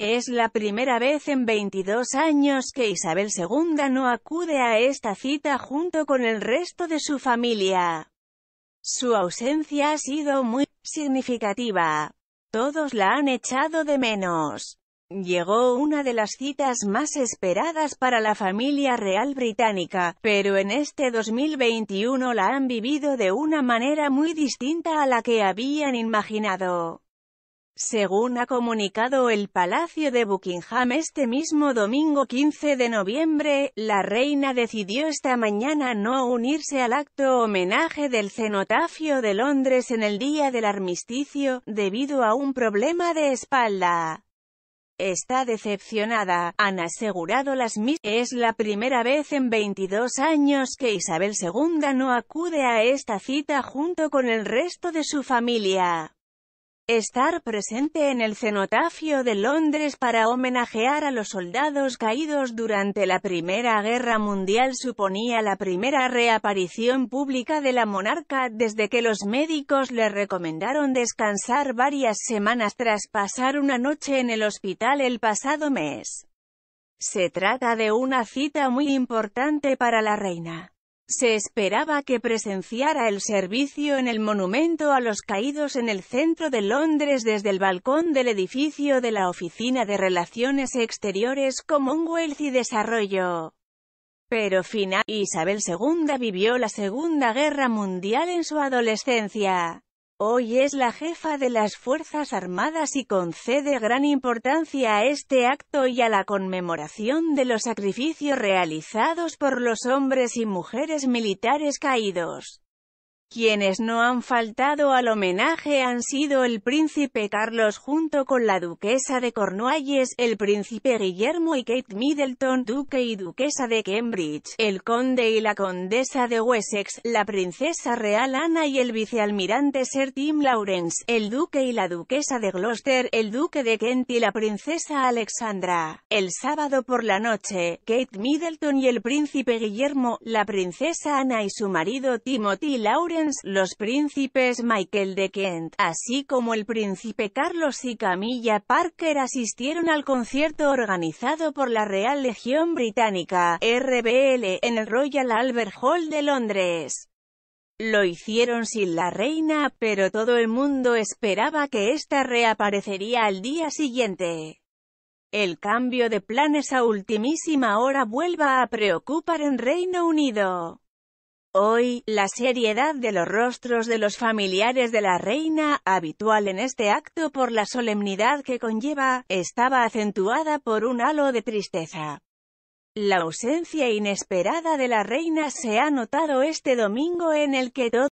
Es la primera vez en 22 años que Isabel II no acude a esta cita junto con el resto de su familia. Su ausencia ha sido muy significativa. Todos la han echado de menos. Llegó una de las citas más esperadas para la familia real británica, pero en este 2021 la han vivido de una manera muy distinta a la que habían imaginado. Según ha comunicado el Palacio de Buckingham este mismo domingo 15 de noviembre, la reina decidió esta mañana no unirse al acto homenaje del cenotafio de Londres en el día del armisticio, debido a un problema de espalda. Está decepcionada, han asegurado las mismas. Es la primera vez en 22 años que Isabel II no acude a esta cita junto con el resto de su familia estar presente en el cenotafio de Londres para homenajear a los soldados caídos durante la Primera Guerra Mundial suponía la primera reaparición pública de la monarca desde que los médicos le recomendaron descansar varias semanas tras pasar una noche en el hospital el pasado mes. Se trata de una cita muy importante para la reina. Se esperaba que presenciara el servicio en el monumento a los caídos en el centro de Londres desde el balcón del edificio de la Oficina de Relaciones Exteriores Commonwealth y Desarrollo. Pero final, Isabel II vivió la Segunda Guerra Mundial en su adolescencia. Hoy es la jefa de las Fuerzas Armadas y concede gran importancia a este acto y a la conmemoración de los sacrificios realizados por los hombres y mujeres militares caídos. Quienes no han faltado al homenaje han sido el príncipe Carlos junto con la duquesa de Cornualles, el príncipe Guillermo y Kate Middleton, duque y duquesa de Cambridge, el conde y la condesa de Wessex, la princesa real Ana y el vicealmirante Sir Tim Lawrence, el duque y la duquesa de Gloucester, el duque de Kent y la princesa Alexandra. El sábado por la noche, Kate Middleton y el príncipe Guillermo, la princesa Ana y su marido Timothy Lawrence los príncipes Michael de Kent, así como el príncipe Carlos y Camilla Parker asistieron al concierto organizado por la Real Legión Británica, RBL, en el Royal Albert Hall de Londres. Lo hicieron sin la reina, pero todo el mundo esperaba que esta reaparecería al día siguiente. El cambio de planes a ultimísima hora vuelva a preocupar en Reino Unido. Hoy, la seriedad de los rostros de los familiares de la reina, habitual en este acto por la solemnidad que conlleva, estaba acentuada por un halo de tristeza. La ausencia inesperada de la reina se ha notado este domingo en el que todo